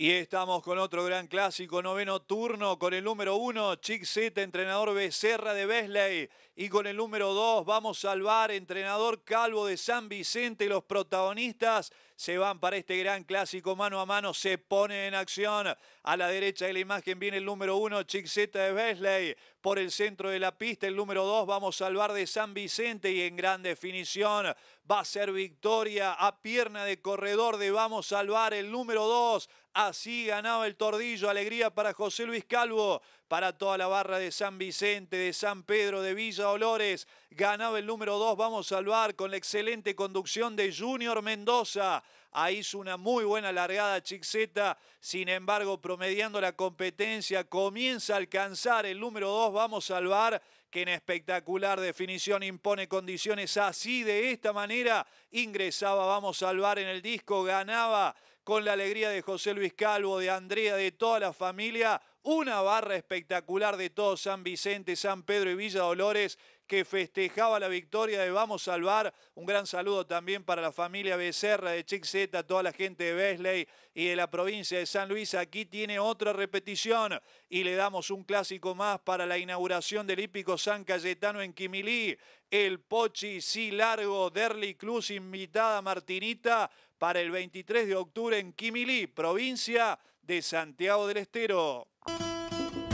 Y estamos con otro gran clásico, noveno turno, con el número uno, Chick Z, entrenador Becerra de Besley. Y con el número dos, vamos a salvar, entrenador Calvo de San Vicente, los protagonistas se van para este gran clásico mano a mano, se pone en acción. A la derecha de la imagen viene el número uno, Chixeta de Besley. Por el centro de la pista, el número dos, vamos a salvar de San Vicente y en gran definición va a ser victoria a pierna de corredor de Vamos Salvar, el número dos, Así ganaba el tordillo. Alegría para José Luis Calvo, para toda la barra de San Vicente, de San Pedro, de Villa Dolores. Ganaba el número dos, Vamos a Salvar, con la excelente conducción de Junior Mendoza. Ahí hizo una muy buena largada Chixeta, sin embargo, promediando la competencia, comienza a alcanzar el número 2, vamos a salvar que en espectacular definición impone condiciones así, de esta manera, ingresaba, vamos a Salvar en el disco, ganaba con la alegría de José Luis Calvo, de Andrea, de toda la familia, una barra espectacular de todo San Vicente, San Pedro y Villa Dolores que festejaba la victoria de Vamos Salvar. Un gran saludo también para la familia Becerra de Chixeta, toda la gente de Besley y de la provincia de San Luis. Aquí tiene otra repetición y le damos un clásico más para la inauguración del hípico San Cayetano en Quimilí, el Pochi, si largo, Derli Cruz, invitada Martinita para el 23 de octubre en Quimilí, provincia de Santiago del Estero.